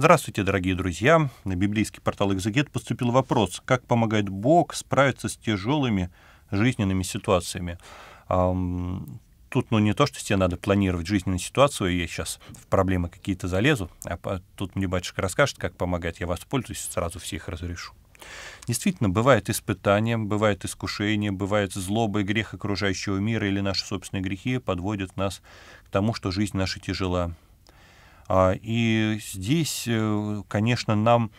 Здравствуйте, дорогие друзья! На библейский портал «Экзегет» поступил вопрос, как помогает Бог справиться с тяжелыми жизненными ситуациями. Тут, ну, не то, что тебе надо планировать жизненную ситуацию, я сейчас в проблемы какие-то залезу, а тут мне батюшка расскажет, как помогать, я воспользуюсь, сразу всех разрешу. Действительно, бывает испытания, бывает искушение, бывает злоба и грех окружающего мира или наши собственные грехи подводят нас к тому, что жизнь наша тяжела, а, и здесь, э, конечно, нам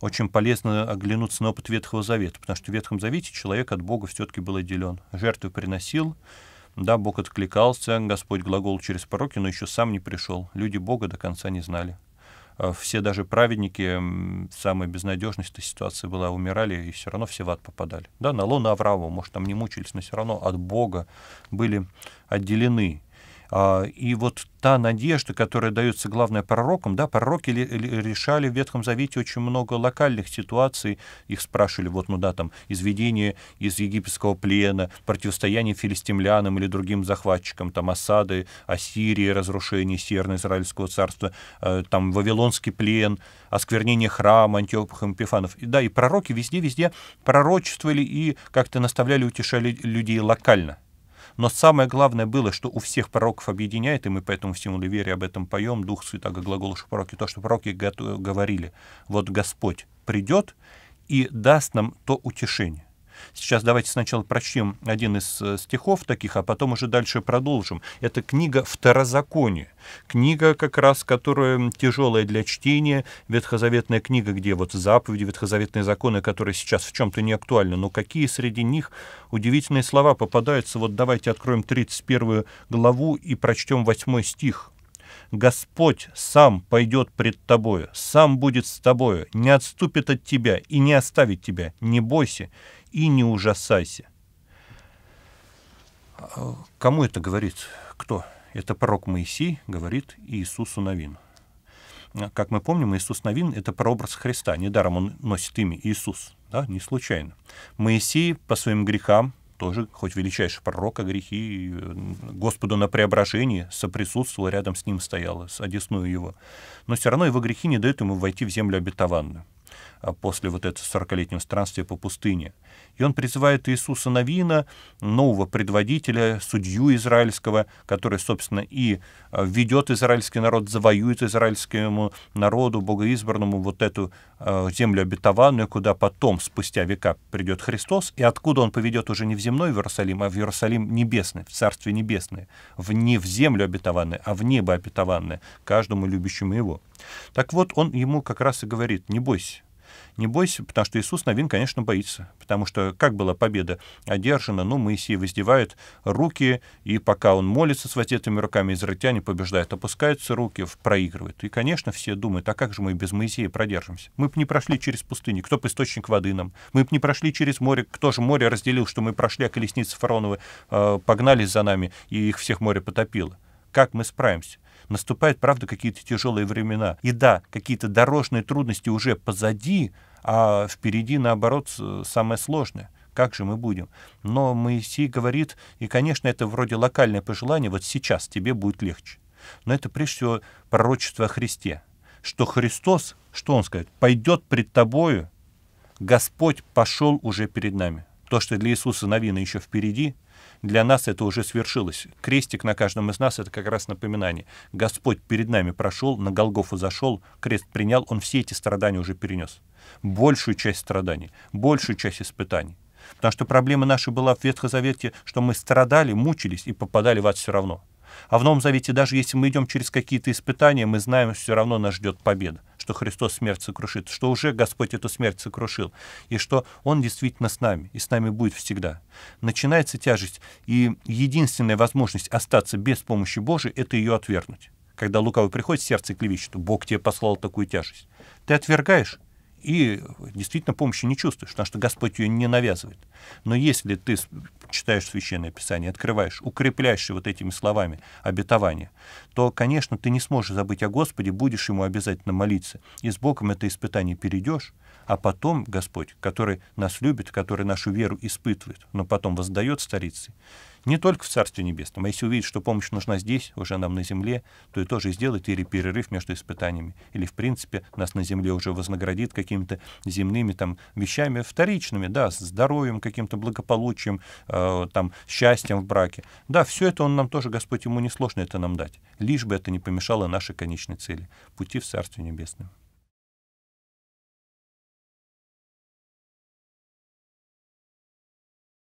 очень полезно оглянуться на опыт Ветхого Завета, потому что в Ветхом Завете человек от Бога все-таки был отделен. жертву приносил, да, Бог откликался, Господь глагол через пороки, но еще сам не пришел. Люди Бога до конца не знали. А, все даже праведники, самая безнадежность этой ситуации была, умирали и все равно все в ад попадали. Да, на лоно Авраама, может, там не мучились, но все равно от Бога были отделены. А, и вот та надежда, которая дается, главное, пророкам, да, пророки решали в Ветхом Завете очень много локальных ситуаций, их спрашивали, вот, ну да, там, изведение из египетского плена, противостояние филистимлянам или другим захватчикам, там, осады Ассирии, разрушение северного израильского царства, э, там, Вавилонский плен, осквернение храма Антиохов и Пифанов. И, да, и пророки везде-везде пророчествовали и как-то наставляли, утешали людей локально. Но самое главное было, что у всех пророков объединяет, и мы поэтому в символе вере об этом поем, Дух Святой, глаголши пророки, то, что пророки говорили, вот Господь придет и даст нам то утешение. Сейчас давайте сначала прочтем один из э, стихов таких, а потом уже дальше продолжим. Это книга «Второзаконие». Книга, как раз, которая тяжелая для чтения, ветхозаветная книга, где вот заповеди, ветхозаветные законы, которые сейчас в чем-то не актуальны, но какие среди них удивительные слова попадаются. Вот давайте откроем 31 главу и прочтем 8 стих. Господь сам пойдет пред тобою, сам будет с тобою, не отступит от тебя и не оставит тебя, не бойся, и не ужасайся. Кому это говорит? Кто? Это пророк Моисей говорит Иисусу Новину. Как мы помним, Иисус Новин — это прообраз Христа. Недаром он носит имя Иисус, да, не случайно. Моисей по своим грехам, тоже, хоть величайший пророк о а грехи, Господу на преображении соприсутствовал, рядом с ним стоял, одесную его. Но все равно его грехи не дают ему войти в землю обетованную. А, после вот этого 40-летнего странствия по пустыне. И он призывает Иисуса Навина, нового предводителя, судью израильского, который, собственно, и а, ведет израильский народ, завоюет израильскому народу, богоизбранному, вот эту а, землю обетованную, куда потом, спустя века, придет Христос, и откуда он поведет уже не в земной Иерусалим, а в Иерусалим небесный, в Царствие небесное, в, не в землю обетованное, а в небо обетованное, каждому любящему его. Так вот, он ему как раз и говорит, не бойся. Не бойся, потому что Иисус Новин, конечно, боится. Потому что как была победа одержана, ну, Моисей воздевает руки, и пока он молится с воздетыми руками, израильтяне побеждают, опускаются руки, проигрывают. И, конечно, все думают, а как же мы без Моисея продержимся? Мы бы не прошли через пустыню, кто бы источник воды нам? Мы бы не прошли через море, кто же море разделил, что мы прошли, а колесницы фароновы э, погнались за нами, и их всех море потопило? Как мы справимся? наступают, правда, какие-то тяжелые времена. И да, какие-то дорожные трудности уже позади, а впереди, наоборот, самое сложное как же мы будем? Но Моисей говорит, и, конечно, это вроде локальное пожелание, вот сейчас тебе будет легче. Но это прежде всего пророчество о Христе, что Христос, что Он скажет, пойдет пред тобою, Господь пошел уже перед нами. То, что для Иисуса новина еще впереди, для нас это уже свершилось. Крестик на каждом из нас — это как раз напоминание. Господь перед нами прошел, на Голгофу зашел, крест принял, Он все эти страдания уже перенес. Большую часть страданий, большую часть испытаний. Потому что проблема наша была в Ветхом Завете, что мы страдали, мучились и попадали в ад все равно. А в Новом Завете, даже если мы идем через какие-то испытания, мы знаем, что все равно нас ждет победа что Христос смерть сокрушит, что уже Господь эту смерть сокрушил, и что Он действительно с нами, и с нами будет всегда. Начинается тяжесть, и единственная возможность остаться без помощи Божией — это ее отвергнуть. Когда лукавый приходит, сердце клевещет, Бог тебе послал такую тяжесть. Ты отвергаешь, и действительно помощи не чувствуешь, потому что Господь ее не навязывает. Но если ты читаешь Священное Писание, открываешь, укрепляешь вот этими словами обетование, то, конечно, ты не сможешь забыть о Господе, будешь Ему обязательно молиться. И с Богом это испытание перейдешь, а потом Господь, который нас любит, который нашу веру испытывает, но потом воздает старицей, не только в Царстве Небесном, а если увидит, что помощь нужна здесь, уже нам на земле, то и тоже сделает или перерыв между испытаниями, или, в принципе, нас на земле уже вознаградит какими-то земными там вещами вторичными, да, здоровьем, каким-то благополучием, э, там, счастьем в браке. Да, все это он нам тоже, Господь, ему несложно это нам дать, лишь бы это не помешало нашей конечной цели — пути в Царстве Небесном.